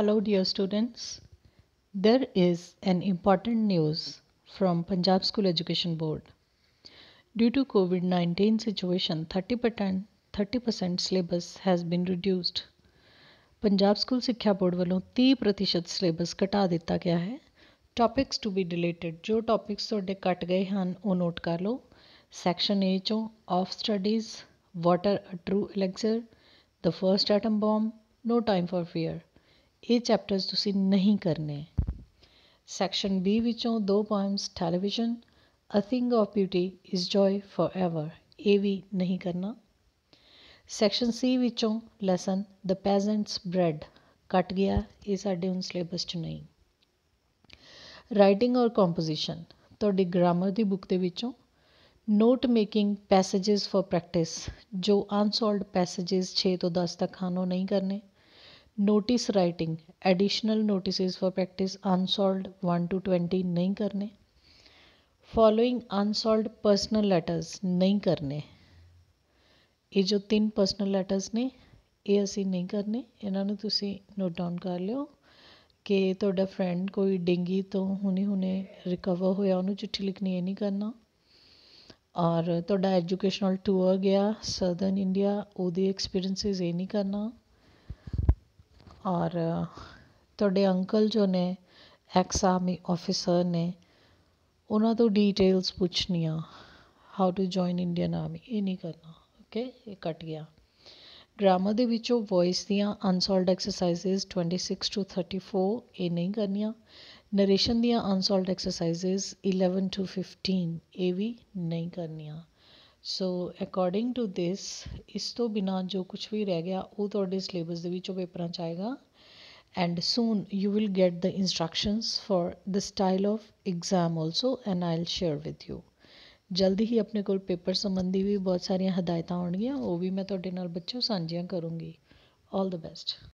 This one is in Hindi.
Hello dear students. There is an important news from Punjab School Education Board. Due to COVID-19 situation, 30% 30% syllabus has been reduced Punjab school ਸਿੱਖਿਆ ਬੋਰਡ ਵੱਲੋਂ 30% ਸਿਲੇਬਸ ਘਟਾ ਦਿੱਤਾ ਗਿਆ ਹੈ ਟਾਪਿਕਸ ਟੂ ਬੀ ਡਿਲੀਟਡ ਜੋ ਟਾਪਿਕਸ ਤੁਹਾਡੇ ਕੱਟ ਗਏ ਹਨ ਉਹ ਨੋਟ ਕਰ ਲਓ ਸੈਕਸ਼ਨ ਏ ਚੋਂ of studies water a true elixir the first atom bomb no time for fear ਇਹ ਚੈਪਟਰਸ ਤੁਸੀਂ ਨਹੀਂ ਕਰਨੇ ਸੈਕਸ਼ਨ B ਵਿੱਚੋਂ ਦੋ poems television a thing of beauty is joy forever ਇਹ ਵੀ ਨਹੀਂ ਕਰਨਾ ਸੈਕਸ਼ਨ C ਵਿੱਚੋਂ ਲੈਸਨ ਦ ਪੈਜ਼ੈਂਟਸ ਬ੍ਰੈਡ ਕੱਟ ਗਿਆ ਇਹ ਸਾਡੇ ਹੁਣ ਸਿਲੇਬਸ 'ਚ ਨਹੀਂ ਰਾਈਟਿੰਗ ਔਰ ਕੰਪੋਜੀਸ਼ਨ ਤੁਹਾਡੀ ਗ੍ਰਾਮਰ ਦੀ ਬੁੱਕ ਦੇ ਵਿੱਚੋਂ note making passages for practice ਜੋ ਅਨਸੋਲਵਡ ਪੈਸੇजेस 6 ਤੋਂ 10 ਤੱਕ ਹਨ ਉਹ ਨਹੀਂ ਕਰਨੇ notice writing additional notice for practice unsolved one two twenty नहीं करने फॉलोइंग अनसॉल्व पर्सनल लेटर्स नहीं करने ये जो तीन पर्सनल लेटर्स ने ये असी नहीं करने इन्हों नोट डाउन कर लो कि थोड़ा फ्रेंड कोई डेंगी तो हने हूने रिकवर हो चिट्ठी लिखनी यही करना और थोड़ा एजुकेशनल टूर गया सदर्न इंडिया वो एक्सपीरियंसिस यही करना ਔਰ ਤੁਹਾਡੇ ਅੰਕਲ ਜੋ ਨੇ ਐਕਸ ਆਰਮੀ ਔਫਿਸਰ ਨੇ ਉਹਨਾਂ ਤੋਂ ਡੀਟੇਲਸ ਪੁੱਛਣੀਆਂ how to join Indian army ਇਹ ਨਹੀਂ ਕਰਨਾ ਓਕੇ ਇਹ ਕੱਟ ਗਿਆ ਗ੍ਰਾਮਰ ਦੇ ਵਿੱਚੋਂ ਵੌਇਸ ਦੀਆਂ ਅਨਸੋਲਡ ਐਕਸਰਸਾਈਜ਼ਸ 26 ਟੂ 34 ਇਹ ਨਹੀਂ ਕਰਨੀਆਂ ਨਰੇਸ਼ਨ ਦੀਆਂ ਅਨਸੋਲਡ ਐਕਸਰਸਾਈਜ਼ਸ 11 ਟੂ 15 ਇਹ ਵੀ ਨਹੀਂ ਕਰਨੀਆਂ सो अकॉर्डिंग टू दिस इस तो बिना जो कुछ भी रह गया वो थोड़े सिलेबस पेपर चाहेगा and soon you will get the instructions for the style of exam also and I'll share with you जल्दी ही अपने को पेपर संबंधी भी बहुत सारिया हदायत आनगियाँ वो भी मैं थोड़े तो न बच्चों साझिया करूँगी ऑल द बेस्ट